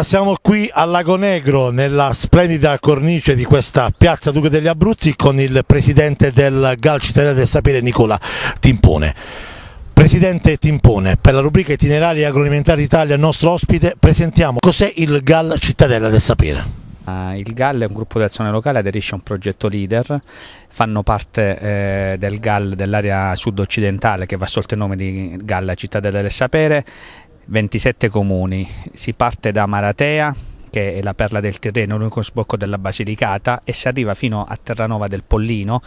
Siamo qui a Lago Negro, nella splendida cornice di questa piazza Duca degli Abruzzi, con il presidente del Gal Italiano del Sapere, Nicola Timpone. Presidente Timpone, per la rubrica Itinerari Agroalimentari d'Italia, nostro ospite, presentiamo cos'è il GAL Cittadella del Sapere. Ah, il GAL è un gruppo di azione locale, aderisce a un progetto leader, fanno parte eh, del GAL dell'area sud-occidentale che va sotto il nome di GAL Cittadella del Sapere 27 comuni. Si parte da Maratea, che è la perla del Tirreno, l'unico sbocco della Basilicata, e si arriva fino a Terranova del Pollino,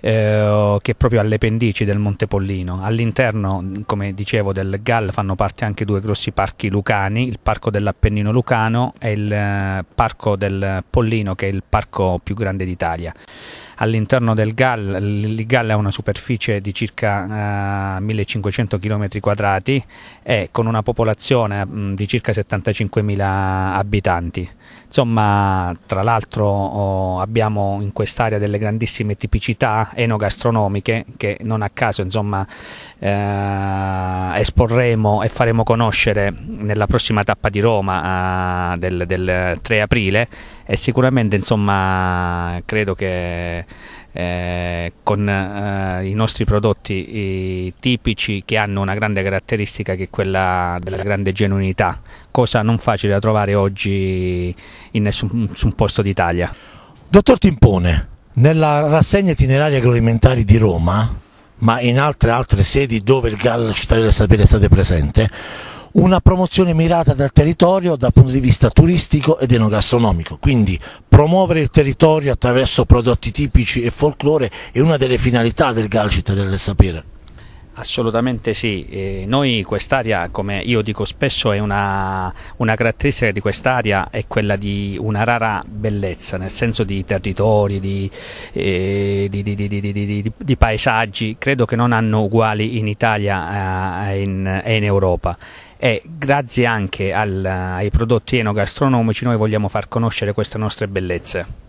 eh, che è proprio alle pendici del Monte Pollino. All'interno, come dicevo, del GAL fanno parte anche due grossi parchi lucani, il Parco dell'Appennino Lucano e il eh, Parco del Pollino, che è il parco più grande d'Italia all'interno del GAL, il GAL ha una superficie di circa eh, 1500 km2 e con una popolazione mh, di circa 75.000 abitanti. Insomma, tra l'altro oh, abbiamo in quest'area delle grandissime tipicità enogastronomiche che non a caso insomma, eh, esporremo e faremo conoscere nella prossima tappa di Roma eh, del, del, 3 aprile e sicuramente insomma, credo che eh, con eh, i nostri prodotti tipici che hanno una grande caratteristica che è quella della grande genuinità, cosa non facile da trovare oggi in nessun, nessun posto d'Italia. Dottor Timpone, nella rassegna itineraria agroalimentari di Roma, ma in altre, altre sedi dove il GAL Città del Sapere è stato presente, una promozione mirata del territorio dal punto di vista turistico ed enogastronomico, quindi promuovere il territorio attraverso prodotti tipici e folklore è una delle finalità del Galcit del Sapere. Assolutamente sì, eh, noi quest'area come io dico spesso è una, una caratteristica di quest'area è quella di una rara bellezza nel senso di territori, di, eh, di, di, di paesaggi, credo che non hanno uguali in Italia e eh, in, in Europa e grazie anche al, ai prodotti enogastronomici noi vogliamo far conoscere queste nostre bellezze.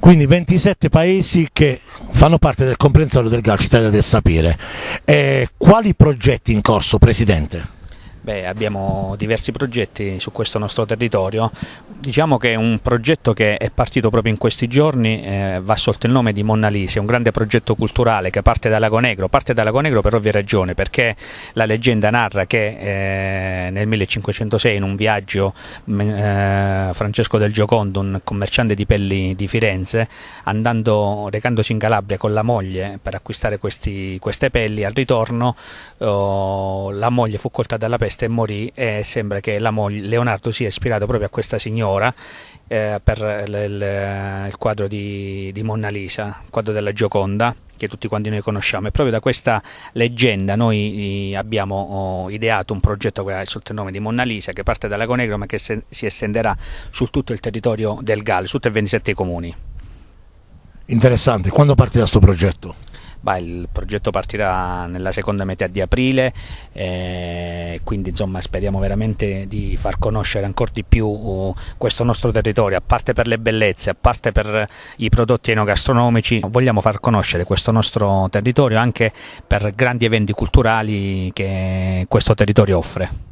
Quindi 27 paesi che fanno parte del comprensorio del Galcitella del Sapere. Eh, quali progetti in corso, Presidente? Beh, abbiamo diversi progetti su questo nostro territorio. Diciamo che un progetto che è partito proprio in questi giorni eh, va sotto il nome di Monna Lisi, un grande progetto culturale che parte da Lago Negro. Parte da Lago Negro per ovvia ragione, perché la leggenda narra che eh, nel 1506 in un viaggio mm, eh, Francesco del Giocondo, un commerciante di pelli di Firenze, andando, recandosi in Calabria con la moglie per acquistare questi, queste pelli, al ritorno oh, la moglie fu colta dalla peste e morì e sembra che la moglie, Leonardo sia ispirato proprio a questa signora eh, per il, il quadro di, di, Monna Lisa, il quadro della Gioconda che tutti quanti noi conosciamo e proprio da questa leggenda noi eh, abbiamo oh, ideato un progetto sotto il nome di Monna Lisa che parte da Lago Negro ma che se, si estenderà su tutto il territorio del Galles, su tutti e 27 comuni. Interessante, quando partirà questo progetto? Bah, il progetto partirà nella seconda metà di aprile, eh, quindi insomma, speriamo veramente di far conoscere ancora di più uh, questo nostro territorio, a parte per le bellezze, a parte per i prodotti enogastronomici, vogliamo far conoscere questo nostro territorio anche per grandi eventi culturali che questo territorio offre.